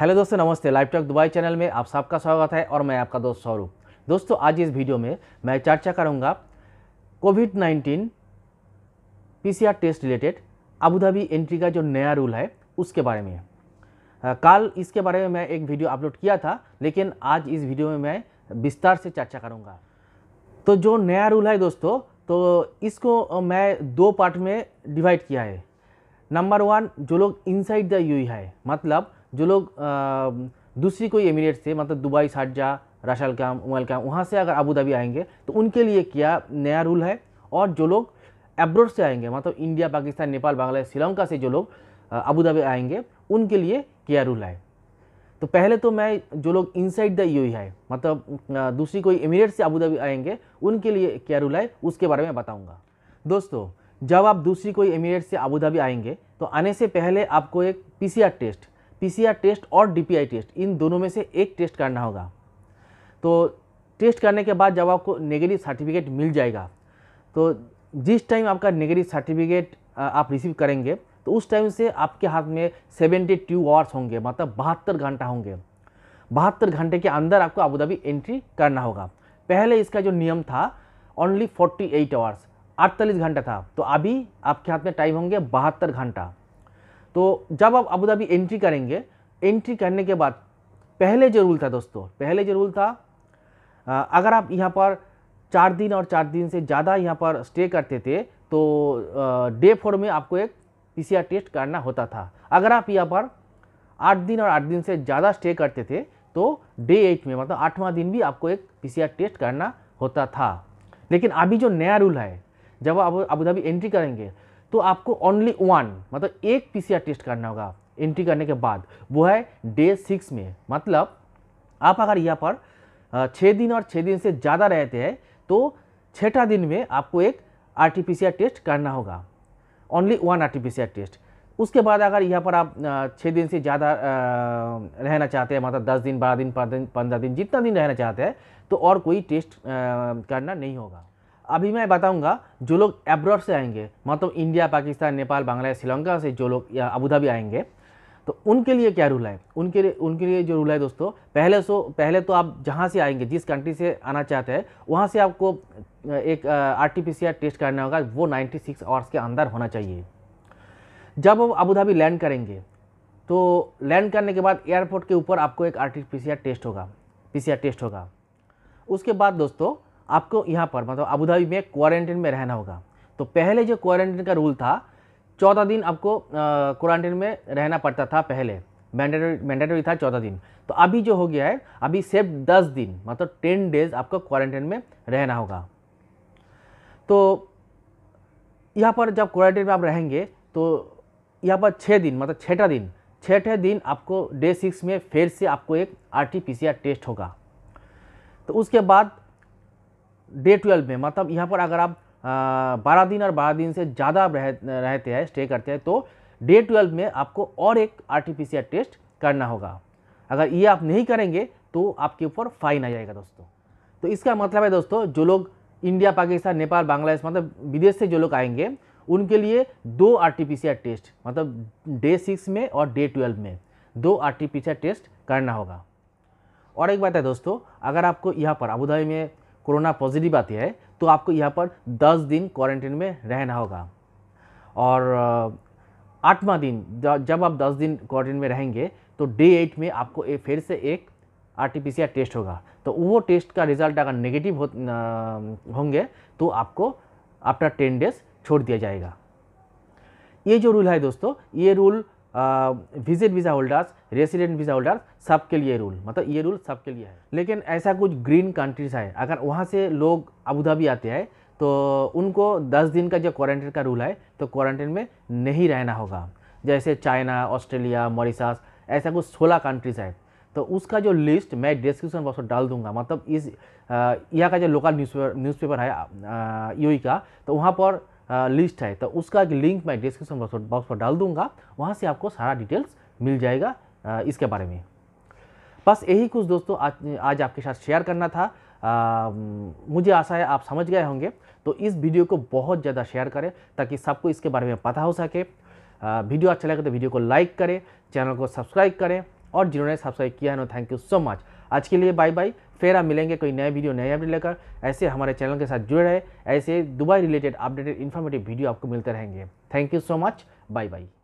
hello दोस्तों नमस्ते live talk Dubai channel में आप सबका स्वागत है और मैं आपका दोस्त सौरभ दोस्तों आज इस वीडियो में मैं चर्चा करूंगा COVID 19 PCR test related Abu Dhabi entry का जो नया रूल है उसके बारे में कल इसके बारे में मैं एक वीडियो अपलोड किया था लेकिन आज इस वीडियो में मैं विस्तार से चर्चा करूँगा तो जो नया रूल है दोस्तों तो इसको मैं दो पार्ट में डिवाइड किया है नंबर वन जो लोग इनसाइड द यू है मतलब जो लोग दूसरी कोई एमिरेट से मतलब दुबई शारजा रशल कैम उमल काम वहाँ से अगर अबू धाबी आएंगे तो उनके लिए क्या नया रूल है और जो लोग एब्रोड से आएंगे मतलब इंडिया पाकिस्तान नेपाल बांग्लादेश श्रीलंका से जो लोग अबू धाबी आएंगे उनके लिए क्या रूल है तो पहले तो मैं जो लोग इनसाइड द यू है मतलब दूसरी कोई एमिरेट से अबू धाबी आएंगे उनके लिए क्या रूल है उसके बारे में बताऊँगा दोस्तों जब आप दूसरी कोई एमिरेट से अबू धाबी आएंगे तो आने से पहले आपको एक पी टेस्ट पीसीआर टेस्ट और डीपीआई टेस्ट इन दोनों में से एक टेस्ट करना होगा तो टेस्ट करने के बाद जब आपको नेगेटिव सर्टिफिकेट मिल जाएगा तो जिस टाइम आपका नेगेटिव सर्टिफिकेट आप रिसीव करेंगे तो उस टाइम से आपके हाथ में सेवेंटी टू आवर्स होंगे मतलब बहत्तर घंटा होंगे बहत्तर घंटे के अंदर आपको अबूधाबी एंट्री करना होगा पहले इसका जो नियम था ओनली फोर्टी एट आवर्स अड़तालीस घंटा था तो अभी आपके हाथ में टाइम होंगे बहत्तर घंटा तो जब आप अबू धाबी एंट्री करेंगे एंट्री करने के बाद पहले जो रूल था दोस्तों पहले जो रूल था अगर आप यहाँ पर चार दिन और चार दिन से ज़्यादा यहाँ पर स्टे करते थे तो डे फोर में आपको एक पी टेस्ट करना होता था अगर आप यहाँ पर आठ दिन और आठ दिन से ज़्यादा स्टे करते थे तो डे एट में मतलब आठवां दिन भी आपको एक पी टेस्ट करना होता था लेकिन अभी जो नया रूल है जब आप अबू धाबी एंट्री करेंगे तो आपको ओनली वन मतलब एक पीसीआर टेस्ट करना होगा एंट्री करने के बाद वो है डे सिक्स में मतलब आप अगर यहाँ पर छः दिन और छः दिन से ज़्यादा रहते हैं तो छठा दिन में आपको एक आर टेस्ट करना होगा ओनली वन आर टेस्ट उसके बाद अगर यहाँ पर आप छः दिन से ज़्यादा रहना चाहते हैं मतलब दस दिन बारह दिन पंद्रह दिन जितना दिन रहना चाहते हैं तो और कोई टेस्ट करना नहीं होगा अभी मैं बताऊंगा जो लोग एब्रॉड से आएंगे मतलब इंडिया पाकिस्तान नेपाल बांग्लादेश श्रीलंका से जो लोग या अबूधाबी आएंगे तो उनके लिए क्या रूल है उनके लिए उनके लिए जो रूल है दोस्तों पहले सो पहले तो आप जहाँ से आएंगे जिस कंट्री से आना चाहते हैं वहाँ से आपको एक R T P C R test करना होगा वो 96 आवर्स के अंदर होना चाहिए जब वो अबूधाबी लैंड करेंगे तो लैंड करने के बाद एयरपोर्ट के ऊपर आपको एक R T P C R test होगा पी सी आर टेस्ट होगा उसके बाद दोस्तों आपको यहाँ पर मतलब अबूधाबी में क्वारंटीन में रहना होगा तो पहले जो क्वारंटीन का रूल था चौदह दिन आपको क्वारंटीन में रहना पड़ता था पहले मैंडेटरी मैंडेटरी था चौदह दिन तो अभी जो हो गया है अभी सिर्फ दस दिन मतलब टेन डेज आपको क्वारंटीन में रहना होगा तो यहाँ पर जब क्वारंटीन में आप रहेंगे तो यहाँ पर छः दिन मतलब छठा दिन छठे दिन आपको डे सिक्स में फिर से आपको एक R T P C R test होगा तो उसके बाद डे ट्वेल्व में मतलब यहाँ पर अगर आप बारह दिन और बारह दिन से ज़्यादा रह, रहते हैं स्टे करते हैं तो डे ट्वेल्व में आपको और एक आर टेस्ट करना होगा अगर ये आप नहीं करेंगे तो आपके ऊपर फाइन आ जाएगा दोस्तों तो इसका मतलब है दोस्तों जो लोग इंडिया पाकिस्तान नेपाल बांग्लादेश मतलब विदेश से जो लोग आएंगे उनके लिए दो आर टेस्ट मतलब डे सिक्स में और डे ट्वेल्व में दो आर टेस्ट करना होगा और एक बात है दोस्तों अगर आपको यहाँ पर अबूधाबी में कोरोना पॉजिटिव आती है तो आपको यहाँ पर 10 दिन क्वारंटीन में रहना होगा और आठवा दिन जब आप 10 दिन क्वारंटीन में रहेंगे तो डे एट में आपको ए, फिर से एक आर टेस्ट होगा तो वो टेस्ट का रिजल्ट अगर नेगेटिव हो होंगे तो आपको आफ्टर टेन डेज छोड़ दिया जाएगा ये जो रूल है दोस्तों ये rule visit visa holders resident visa holders सब के लिए रूल मतलब ये रूल सब के लिए है लेकिन ऐसा कुछ ग्रीन कंट्रीज है अगर वहाँ से लोग अबूधाबी आते हैं तो उनको दस दिन का जो क्वारंटीन का रूल है तो क्वारंटीन में नहीं रहना होगा जैसे चाइना ऑस्ट्रेलिया मॉरिशस ऐसा कुछ सोलह कंट्रीज़ है तो उसका जो लिस्ट मैं डिस्क्रिप्शन बॉक्स में डाल दूंगा मतलब इस यहाँ का जो लोकल न्यूज न्यूज़पेपर है यू का तो वहाँ पर लिस्ट है तो उसका लिंक मैं डिस्क्रिप्शन बॉक्स पर डाल दूंगा वहाँ से आपको सारा डिटेल्स मिल जाएगा इसके बारे में बस यही कुछ दोस्तों आज आज आपके साथ शेयर करना था आ, मुझे आशा है आप समझ गए होंगे तो इस वीडियो को बहुत ज़्यादा शेयर करें ताकि सबको इसके बारे में पता हो सके आ, वीडियो अच्छा लगे तो वीडियो को लाइक करें चैनल को सब्सक्राइब करें और जिन्होंने सब्सक्राइब किया है ना थैंक यू सो मच आज के लिए बाय बाय फिर आप मिलेंगे कोई नया वीडियो नया अपडेट लेकर ऐसे हमारे चैनल के साथ जुड़े रहे ऐसे Dubai related updated informative video आपको मिलते रहेंगे thank you so much bye bye